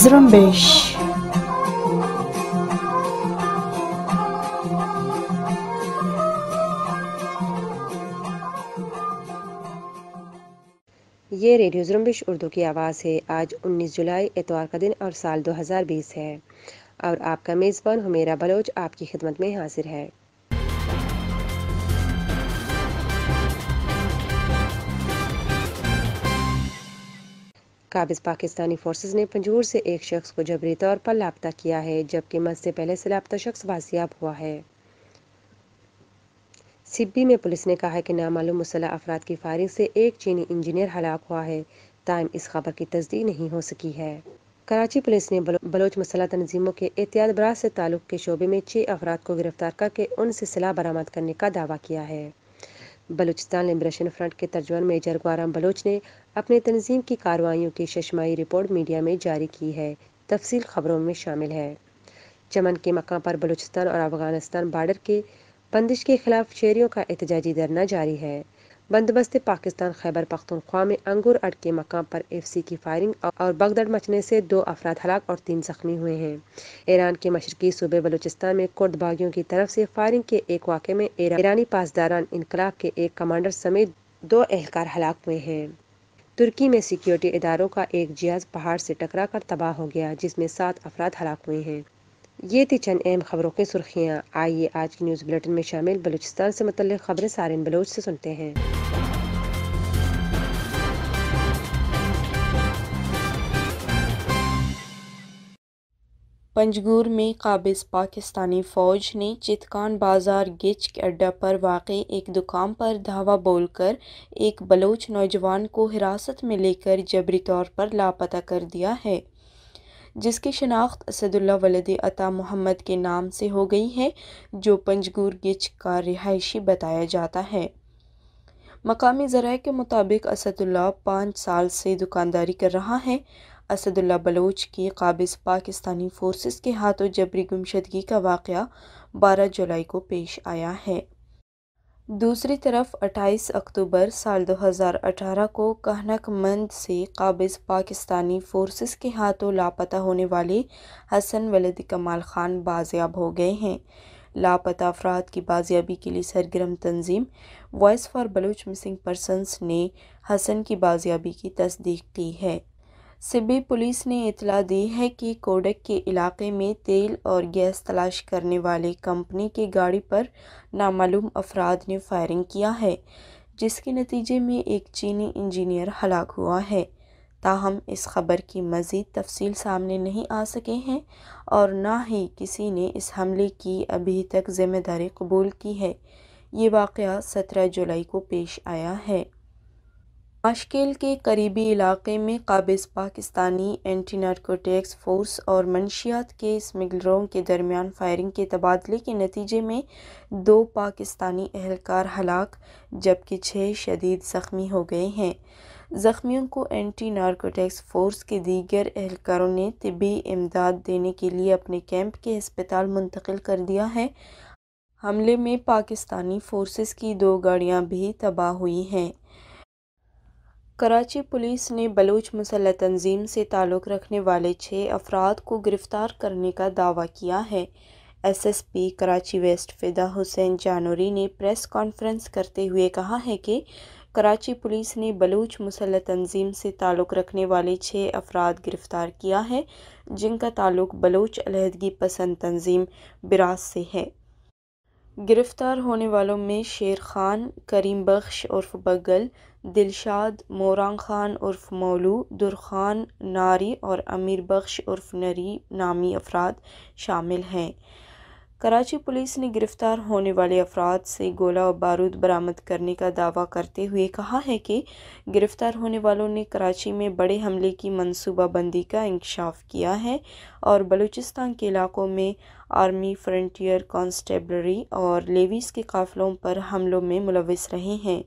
Zrumbish. ये radio जुरम्बिश Urdu की आवाज़ है आज 19 जुलाई एतवार का दिन और साल 2020 है और आपका मेज़बान हमेरा बलोच आपकी खिदमत में हाजिर है काबिज पाकिस्तानी फोर्स ने पंजूर से एक शख्स को जबरी तौर पर लापता किया है जबकि मत से पहले से लापता शख्स बाजियाब हुआ है सिब्बी में पुलिस ने कहा है कि नामालूम मुसलह अफराद की फायरिंग से एक चीनी इंजीनियर हलाक हुआ है ताइम इस खबर की तस्दीक नहीं हो सकी है कराची पुलिस ने बलोच मसला तनजीमों के एहतियात बराज से ताल्लुक के शोबे में छः अफराद को गिरफ्तार करके उनसे सलाह बरामद करने का दावा किया है बलूचिस्तान लिब्रेशन फ्रंट के तर्जुमान मेजर गुआराम बलोच ने अपने तनजीम की कार्रवाइयों की शशमाही रिपोर्ट मीडिया में जारी की है तफसील खबरों में शामिल है चमन के मकाम पर बलूचिस्तान और अफगानिस्तान बार्डर के बंदिश के खिलाफ शहरीों का एहतजाजी धरना जारी है बंदोबस्त पाकिस्तान खैबर पख्तनख्वा में अंगुर अड़ के मकाम पर एफसी की फायरिंग और बगदड़ मचने से दो अफराद हलाक और तीन जख्मी हुए हैं ईरान के मशरकी सूबे बलूचिस्तान में कुर्द बागियों की तरफ से फायरिंग के एक वाक़े में ईरानी पासदारान इनकलाब के एक कमांडर समेत दो एहलकार हलाक हुए हैं तुर्की में सिक्योरिटी इदारों का एक जहाज पहाड़ से टकरा कर तबाह हो गया जिसमें सात अफराद हलाक हुए हैं ये थी चंद अहम खबरों की सुर्खियाँ आइए आज की न्यूज़ बुलेटिन में शामिल बलूचिस्तान से मतलब खबरें सारिन बलोच से सुनते हैं पंजगूर में काबिज पाकिस्तानी फ़ौज ने चितकान बाज़ार गिच के अड्डा पर वाक़ एक दुकान पर धावा बोलकर एक बलोच नौजवान को हिरासत में लेकर जबरी तौर पर लापता कर दिया है जिसकी शनाख्त असदुल्ला वलद अता मोहम्मद के नाम से हो गई है जो पंजगूर गिच का रिहायशी बताया जाता है मकामी ज़रा के मुताबिक असदुल्ला पाँच साल से दुकानदारी कर रहा है असदुल्ला बलोच की काबिज पाकिस्तानी फोर्सेस के हाथों जबरी गुमशदगी का वाक़ 12 जुलाई को पेश आया है दूसरी तरफ 28 अक्टूबर साल 2018 को कहनकमंद से काबिज पाकिस्तानी फोर्सेस के हाथों लापता होने वाले हसन वलद कमाल खान बाजियाब हो गए हैं लापता अफराद की बाजियाबी के लिए सरगर्म तंजीम voice for Baloch missing persons ने हसन की बाजियाबी की तस्दीक की है सिब्बी पुलिस ने इतला दी है कि कोडक के इलाके में तेल और गैस तलाश करने वाले कंपनी की गाड़ी पर नामालूम अफराद ने फायरिंग किया है जिसके नतीजे में एक चीनी इंजीनियर हलाक हुआ है ताहम इस खबर की मज़ीद तफसील सामने नहीं आ सके हैं और ना ही किसी ने इस हमले की अभी तक ज़िम्मेदारी कबूल की है ये वाक़ सत्रह जुलाई को पेश आया है माशकिल के करीबी इलाके में काबिज पाकिस्तानी एंटी नारकोटिक्स फोर्स और मनशियात के स्मगलरों के दरमियान फायरिंग के तबादले के नतीजे में दो पाकिस्तानी अहलकार हलाक जबकि छः शदीद ज़ख्मी हो गए हैं ज़ख्मियों को एंटी नारकोटिक्स फोर्स के दीगर अहलकारों ने तबी इमदाद देने के लिए अपने कैंप के अस्पताल मुंतकिल कर दिया है हमले में पाकिस्तानी फोर्सेस की दो गाड़ियाँ भी तबाह हुई हैं कराची पुलिस ने बलूच मुसल तंजीम से ताल्लुक़ रखने वाले छः अफराद को गिरफ़्तार करने का दावा किया है S S P Karachi west Fida Hussain Janori ने प्रेस कॉन्फ्रेंस करते हुए कहा है कि कराची पुलिस ने बलूच मुसल तंजीम से ताल्लुक़ रखने वाले छः अफराद गिरफ़्तार किया है जिनका ताल्लुक़ बलूच अलहदगी पसंद तंजीम बिरास से है गिरफ़्तार होने वालों में शेर खान करीम बख्श उर्फ बगल दिलशाद मोरान ख़ान उर्फ़ मोलू दुरखान नारी और अमीर बख्श उर्फ़ नरी नामी अफराद शामिल हैं कराची पुलिस ने गिरफ़्तार होने वाले अफराद से गोला और बारूद बरामद करने का दावा करते हुए कहा है कि गिरफ़्तार होने वालों ने कराची में बड़े हमले की मनसूबाबंदी का इंकशाफ किया है और बलूचिस्तान के इलाकों में आर्मी फ्रंटियर कॉन्स्टेबलरी और लेवीज़ के काफ़िलों पर हमलों में मुलविस रहे हैं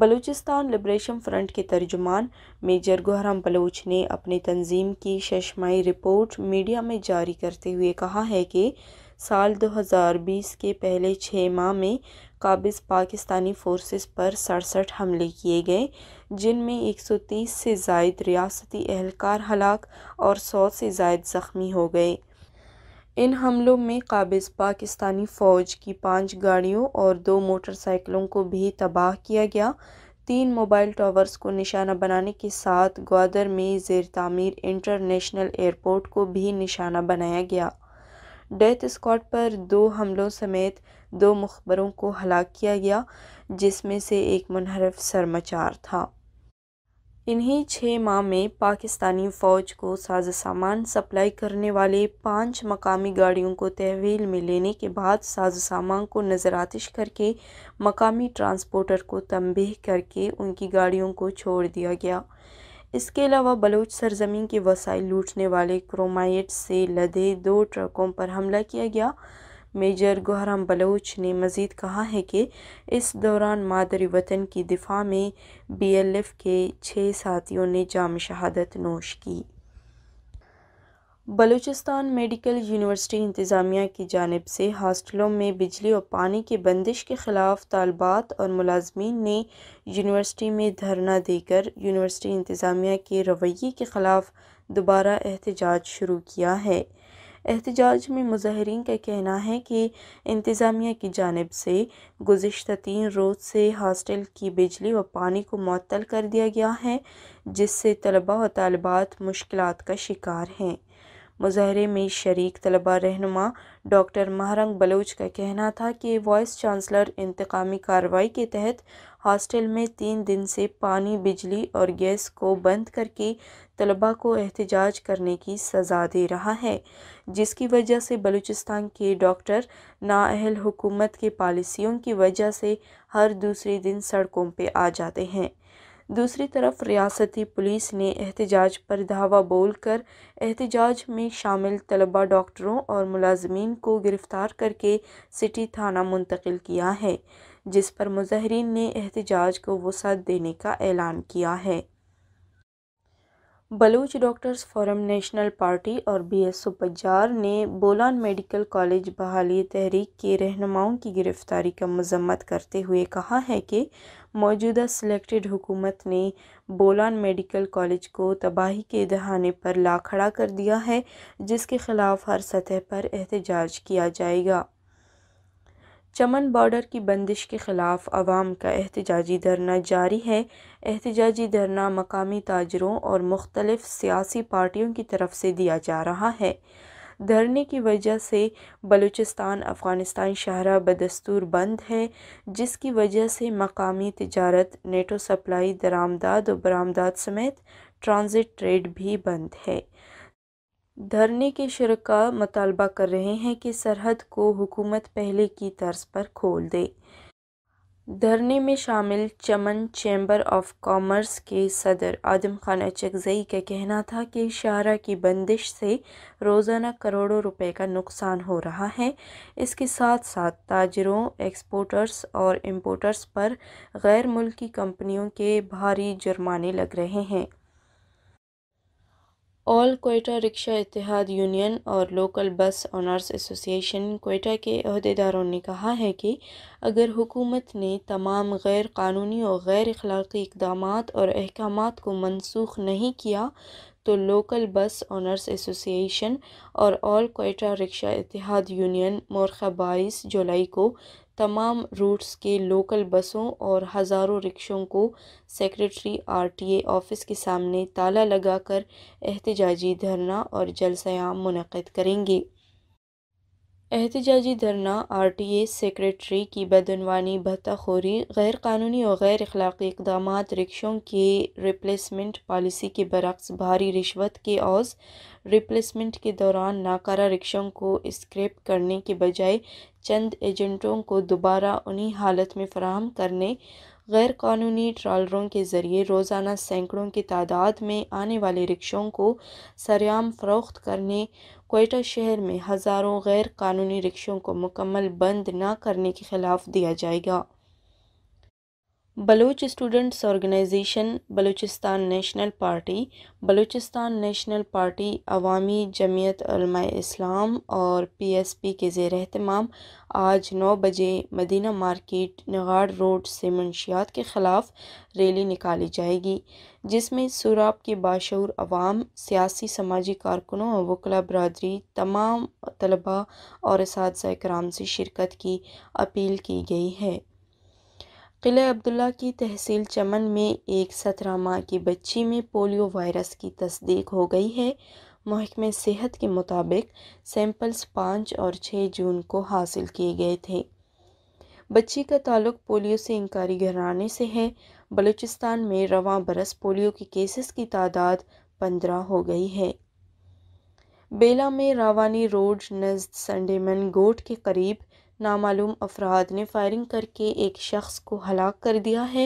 बलूचिस्तान लिब्रेशन फ्रंट के तर्जुमान मेजर गुहराम बलोच ने अपनी तंजीम की शशमाई रिपोर्ट मीडिया में जारी करते हुए कहा है कि साल 2020 के पहले छः माह में काबिज पाकिस्तानी फोर्सेस पर सड़सठ हमले किए गए जिनमें 130 से जायद रियासती एहलकार हलाक और 100 से जायद ज़ख्मी हो गए इन हमलों में काबिज़ पाकिस्तानी फ़ौज की पाँच गाड़ियों और दो मोटरसाइकिलों को भी तबाह किया गया तीन मोबाइल टावर्स को निशाना बनाने के साथ ग्वादर में जेर तमीर इंटरनेशनल एयरपोर्ट को भी निशाना बनाया गया डेथ स्कॉट पर दो हमलों समेत दो मुखबरों को हलाक किया गया जिसमें से एक मुनहरफ सरमाचार था इन्हीं छः माह में पाकिस्तानी फ़ौज को साजो सामान सप्लाई करने वाले पांच मकामी गाड़ियों को तहवील में लेने के बाद साजो सामान को नज़रातश करके मकामी ट्रांसपोर्टर को तंबीह करके उनकी गाड़ियों को छोड़ दिया गया इसके अलावा बलोच सरजमीन के वसाइल लूटने वाले क्रोमाइट से लदे दो ट्रकों पर हमला किया गया मेजर गोहराम बलोच ने मज़ीद कहा है कि इस दौरान मादरी वतन की दिफा में बी एल एफ़ के छः साथियों ने जाम शहादत नोश की बलूचिस्तान मेडिकल यूनिवर्सिटी इंतज़ामिया की जानब से हॉस्टलों में बिजली और पानी की बंदिश के ख़िलाफ़ तलबात और मुलाजमीन ने यूनिवर्सिटी में धरना देकर यूनिवर्सिटी इंतज़ामिया के रवैये के ख़िलाफ़ दोबारा एहतजाज शुरू किया है एहतजाज में मुजाहरीन का कहना है कि इंतज़ामिया की जानब से गुज्त तीन रोज़ से हॉस्टल की बिजली व पानी को मअतल कर दिया गया है जिससे तलबा व तलबात मुश्किल का शिकार हैं मुजाहरे में शरीक तलबा रहनुमा डॉक्टर महरंग बलोच का कहना था कि वाइस चांसलर इंतकामी कार्रवाई के तहत हॉस्टल में तीन दिन से पानी बिजली और गैस को बंद करके तलबा को एहतजाज करने की सज़ा दे रहा है जिसकी वजह से बलूचिस्तान के डॉक्टर नााहल हुकूमत के पॉलिसियों की वजह से हर दूसरे दिन सड़कों पर आ जाते हैं दूसरी तरफ रियासती पुलिस ने एहतजाज पर धावा बोल कर एहतजाज में शामिल तलबा डॉक्टरों और मुलाजमीन को गिरफ़्तार करके सिटी थाना मुंतकिल किया है जिस पर मुजाहरीन ने एहतजाज को वसात देने का ऐलान किया है Baloch doctors forum national party और बी एस सुपजार ने बोलान मेडिकल कॉलेज बहाली तहरीक के रहनुमाओं की गिरफ़्तारी का मजम्मत करते हुए कहा है कि मौजूदा सिलेक्टेड हुकूमत ने बोलान मेडिकल कॉलेज को तबाही के दहाने पर ला खड़ा कर दिया है जिसके ख़िलाफ़ हर सतह पर एहतजाज किया जाएगा चमन बॉर्डर की बंदिश के ख़िलाफ़ आवाम का एहतजाजी धरना जारी है एहतजाजी धरना मकामी ताजरों और मुख्तलिफ़ सियासी पार्टियों की तरफ से दिया जा रहा है धरने की वजह से बलूचिस्तान अफ़गानिस्तान शाहरा बदस्तूर बंद है जिसकी वजह से मकामी तजारत नेटो सप्लाई दरामदाद और बरामदाद समेत ट्रांज़िट ट्रेड भी बंद है धरने के शरका मतालबा कर रहे हैं कि सरहद को हुकूमत पहले की तर्ज पर खोल दे धरने में शामिल चमन चैम्बर ऑफ कॉमर्स के सदर आदम खान अचगजई का कहना था कि शाहरा की बंदिश से रोज़ाना करोड़ों रुपए का नुकसान हो रहा है इसके साथ साथ ताजरों एक्सपोर्टर्स और इम्पोर्टर्स पर गैर मुल्की कंपनियों के भारी जुर्माने लग रहे हैं ऑल कोयटा रिक्शा इतिहाद यूनियन और local bus owners association Quetta के अहदेदारों ने कहा है कि अगर हुकूमत ने तमाम गैर कानूनी और गैर अखलाक़ी इकदाम और अहकाम को मनसूख नहीं किया तो लोकल बस ऑनर्स एसोसिएशन और ऑल कोयटा रिक्शा इतिहाद यूनियन मोरखा बाईस जुलाई को तमाम रूट्स के लोकल बसों और हज़ारों रिक्शों को सेक्रेटरी आरटीए ऑफिस के सामने ताला लगाकर एहतजाजी धरना और जलसयाम मुनद करेंगे एहतजाजी धरना आर टी ए सेक्रेटरी की बदनवानी भत्ताखोरी गैरकानूनी और गैर अखलाक़ी इकदाम रिक्शों के रिप्लेसमेंट पॉलिसी के बरक्स भारी रिश्वत के औस रिप्लेसमेंट के दौरान नाकारा रिक्शों को स्क्रैप करने के बजाय चंद एजेंटों को दोबारा उन्हीं हालत में फराहम करने गैर कानूनी ट्रॉलरों के ज़रिए रोज़ाना सैकड़ों की तादाद में आने वाले रिक्शों को सरेआम फ़रोख्त करने कोयटा शहर में हज़ारों गैर कानूनी रिक्शों को मुकम्मल बंद न करने के खिलाफ दिया जाएगा Baloch students organization Balochistan national party Balochistan national party Awami Jamiat Islam और पीएसपी के जेर अहतमाम आज नौ बजे मदीना मार्केट नगाड़ रोड से मंशियात के ख़िलाफ़ रैली निकाली जाएगी जिसमें सूराब के बाशूर अवाम सियासी समाजी कारकुनों और वकला बरदरी तमाम तलबा और इस कराम से शिरकत की अपील की गई है क़िले अब्दुल्ला की तहसील चमन में एक सत्रह माह की बच्ची में पोलियो वायरस की तस्दीक हो गई है महकमे सेहत के मुताबिक सैंपल्स पाँच और छः जून को हासिल किए गए थे बच्ची का ताल्लुक पोलियो से इंकारी घराने से है बलूचिस्तान में रवा बरस पोलियो के केसेस की तादाद पंद्रह हो गई है बेला में रावानी रोड नज संडेमन गोट के करीब नामालूम अफराद ने फायरिंग करके एक शख्स को हलाक कर दिया है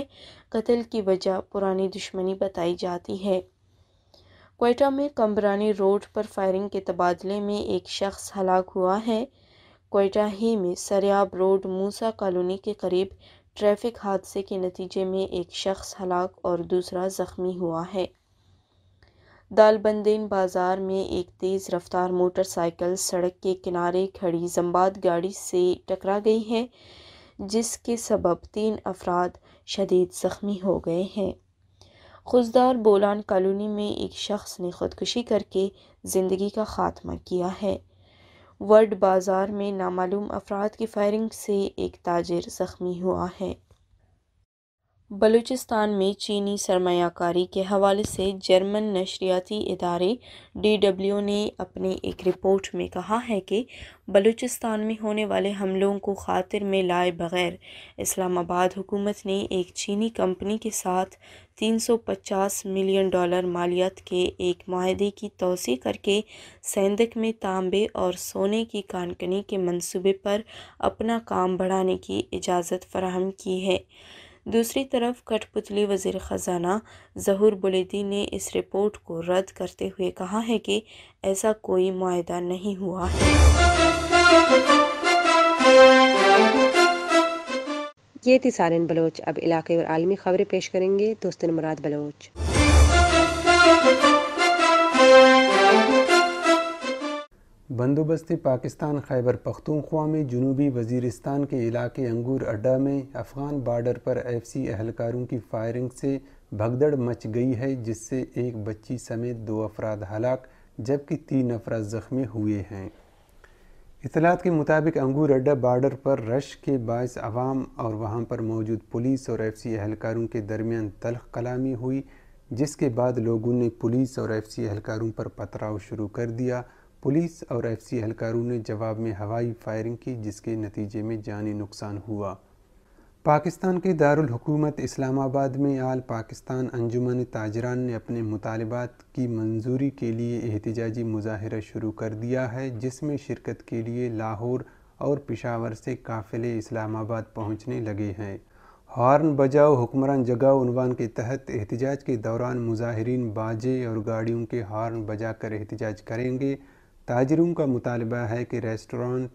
कत्ल की वजह पुरानी दुश्मनी बताई जाती है कोयटा में कम्बरानी रोड पर फायरिंग के तबादले में एक शख्स हलाक हुआ है कोयटा ही में सरयाब रोड मूसा कॉलोनी के करीब ट्रैफिक हादसे के नतीजे में एक शख्स हलाक और दूसरा ज़ख्मी हुआ है दालबंदेन बाजार में एक तेज़ रफ्तार मोटरसाइकिल सड़क के किनारे खड़ी जम्बाद गाड़ी से टकरा गई है जिसके सबब तीन अफराद शदीद ज़ख्मी हो गए हैं खुशदार बोलान कॉलोनी में एक शख्स ने ख़ुदकुशी करके ज़िंदगी का ख़ात्मा किया है वर्ड बाज़ार में नामालूम अफराद की फायरिंग से एक ताजर ज़ख्मी हुआ है बलूचिस्तान में चीनी सरमाकारी के हवाले से जर्मन नशरियाती इदारे डी डब्ल्यू ने अपनी एक रिपोर्ट में कहा है कि बलूचिस्तान में होने वाले हमलों को खातिर में लाए बगैर इस्लामाबाद हुकूमत ने एक चीनी कंपनी के साथ 350 मिलियन डॉलर मालियत के एक माहदे की तोसी करके सेंदक में तांबे और सोने की कानकनी के मंसूबे पर अपना काम बढ़ाने की इजाज़त फराहम की है दूसरी तरफ कठपुतली वजीर ख़जाना जहूर बुलेदी ने इस रिपोर्ट को रद्द करते हुए कहा है कि ऐसा कोई मुआदा नहीं हुआ है ये थी सारे बलोच अब इलाके और आलमी खबरें पेश करेंगे दोस्तन मुराद बलोच बंदोबस्ती पाकिस्तान खैबर पख्तूनख्वा में जनूबी वजीरिस्तान के इलाके अंगूर अड्डा में अफ़गान बार्डर पर एफ सी अहलकारों की फायरिंग से भगदड़ मच गई है जिससे एक बच्ची समेत दो अफराद हलाक जबकि तीन अफराद ज़ख्मी हुए हैं इतलात के मुताबिक अंगूर अड्डा बार्डर पर रश के बायस आवाम और वहाँ पर मौजूद पुलिस और एफ सी अहलकारों के दरमियान तलख कलामी हुई जिसके बाद लोगों ने पुलिस और एफ सी अहलकारों पर पथराव शुरू कर दिया पुलिस और एफसी एहलकारों ने जवाब में हवाई फायरिंग की जिसके नतीजे में जानी नुकसान हुआ पाकिस्तान के दारुल हुकूमत इस्लामाबाद में आल पाकिस्तान अंजुमन ताजरान ने अपने मुतालबात की मंजूरी के लिए एहतजाजी मुजाहरा शुरू कर दिया है जिसमें शिरकत के लिए लाहौर और पिशावर से काफिले इस्लामाबाद पहुंचने लगे हैं हॉर्न बजाओ हुक्मरान जगाओ उनवान के तहत एहतजाज के दौरान मुजाहरीन बाजे और गाड़ियों के हॉर्न बजाकर एहतजाज करेंगे ताजरों का मुतालबा है कि रेस्टोरेंट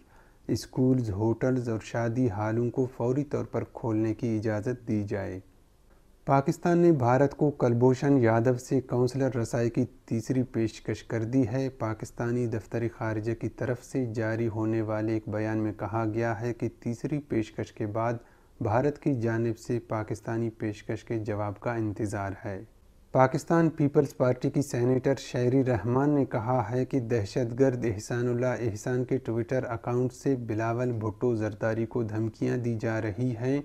स्कूल्स होटल्स और शादी हालों को फौरी तौर पर खोलने की इजाज़त दी जाए पाकिस्तान ने भारत को कलभूषण यादव से काउंसलर रसाई की तीसरी पेशकश कर दी है पाकिस्तानी दफ्तर खारजा की तरफ से जारी होने वाले एक बयान में कहा गया है कि तीसरी पेशकश के बाद भारत की जानब से पाकिस्तानी पेशकश के जवाब का इंतज़ार है पाकिस्तान पीपल्स पार्टी की सेनेटर शहरी रहमान ने कहा है कि दहशतगर्द एहसानुल्ला एहसान के ट्विटर अकाउंट से बिलावल भुट्टो जरदारी को धमकियां दी जा रही हैं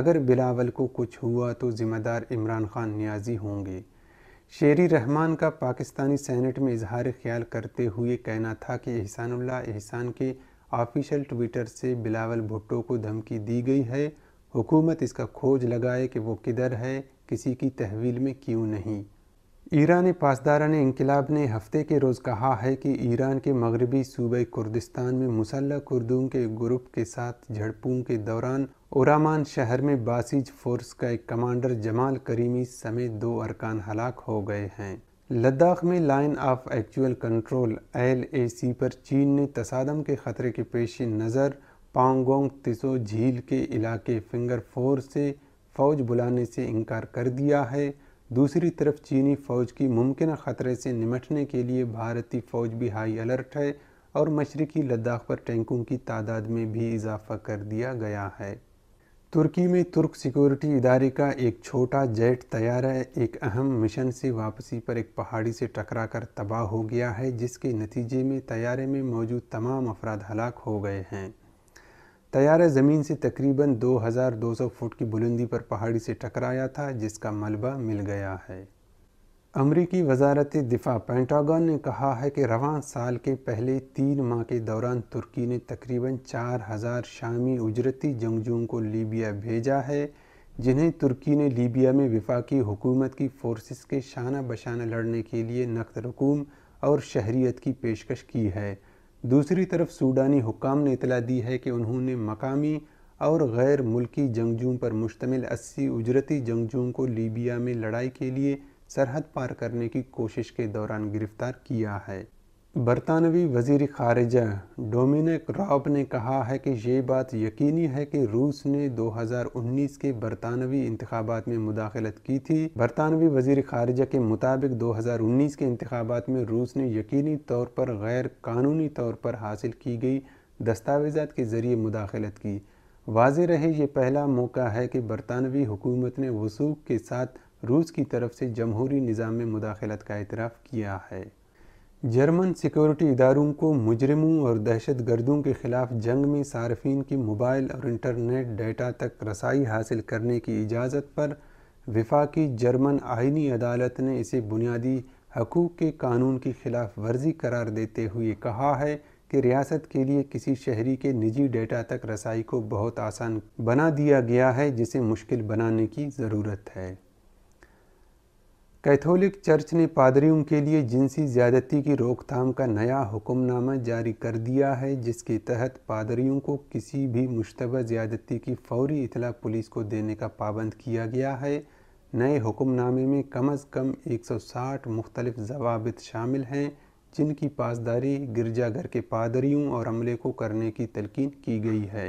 अगर बिलावल को कुछ हुआ तो ज़िम्मेदार इमरान खान न्याजी होंगे शेरी रहमान का पाकिस्तानी सैनेट में इजहार ख्याल करते हुए कहना था कि एहसानुल्ला एहसान के ऑफिशियल ट्विटर से बिलावल भुट्टो को धमकी दी गई है हुकूमत इसका खोज लगाए कि वो किधर है किसी की तहवील में क्यों नहीं ईरान पासदारान इनकलाब ने हफ्ते के रोज़ कहा है कि ईरान के मगरबी सूबे कुर्दिस्तान में मुसल्ह कुर्दों के ग्रुप के साथ झड़पों के दौरान ओरामान शहर में बासिज फोर्स का एक कमांडर जमाल करीमी समेत दो अरकान हलाक हो गए हैं लद्दाख में line of actual control L A C पर चीन ने तसादम के ख़तरे के पेश नज़र पांगोंग तिसो झील के इलाके फिंगर फोर से फ़ौज बुलाने से इनकार कर दिया है दूसरी तरफ चीनी फ़ौज की मुमकिन ख़तरे से निमटने के लिए भारतीय फ़ौज भी हाई अलर्ट है और मशरक़ी लद्दाख पर टैंकों की तादाद में भी इजाफा कर दिया गया है तुर्की में तुर्क सिक्योरिटी इदारे का एक छोटा जेट तैयारा एक अहम मिशन से वापसी पर एक पहाड़ी से टकरा कर तबाह हो गया है जिसके नतीजे में तैयारे में मौजूद तमाम अफराद हलाक हो गए हैं तैयारा ज़मीन से तकरीबन 2,200 फुट की बुलंदी पर पहाड़ी से टकराया था जिसका मलबा मिल गया है अमरीकी वजारत दिफा पेंटागन ने कहा है कि रवान साल के पहले तीन माह के दौरान तुर्की ने तकरीबन 4,000 शामी उजरती जंगजुओं को लीबिया भेजा है जिन्हें तुर्की ने लीबिया में विफाकी हुकूमत की फोर्सेस के शाना बशाना लड़ने के लिए नकद रकूम और शहरीत की पेशकश की है दूसरी तरफ सूडानी हुकाम ने इतला दी है कि उन्होंने मकामी और गैर मुल्की जंगजुओं पर मुश्तमिल अस्सी उजरती जंगजुओं को लीबिया में लड़ाई के लिए सरहद पार करने की कोशिश के दौरान गिरफ़्तार किया है बरतानवी वजीर खारजा डोमिनिक रॉब ने कहा है कि ये बात यकीनी है कि रूस ने 2019 के बरतानवी इंतबात में मुदाखलत की थी बरतानवी वजीर खारजा के मुताबिक 2019 के इंतबात में रूस ने यकीनी तौर पर गैर कानूनी तौर पर हासिल की गई दस्तावेजा के ज़रिए मुदाखलत की वाज रहे ये पहला मौका है कि बरतानवी हुकूमत ने वसूख के साथ रूस की तरफ से जमहूरी निज़ाम में मुदाखलत का इतराफ़ किया है जर्मन सिक्योरिटी इदारों को मुजरमों और दहशत गर्दों के ख़िलाफ़ जंग में सार्फिन की मोबाइल और इंटरनेट डेटा तक रसाई हासिल करने की इजाज़त पर की जर्मन आइनी अदालत ने इसे बुनियादी हकूक़ के कानून की खिलाफ वर्जी करार देते हुए कहा है कि रियासत के लिए किसी शहरी के निजी डेटा तक रसाई को बहुत आसान बना दिया गया है जिसे मुश्किल बनाने की ज़रूरत है कैथोलिक चर्च ने पादरियों के लिए जिनसी ज्यादती की रोकथाम का नया हुक्मनामा जारी कर दिया है जिसके तहत पादरियों को किसी भी मुशतबा ज्यादती की फौरी इतला पुलिस को देने का पाबंद किया गया है नए हुक्मनामे में कम अज़ कम 160 मुख्तलिफ जवाबित शामिल हैं जिनकी पासदारी गिरजाघर के पादरियों और अमले को करने की तलकिन की गई है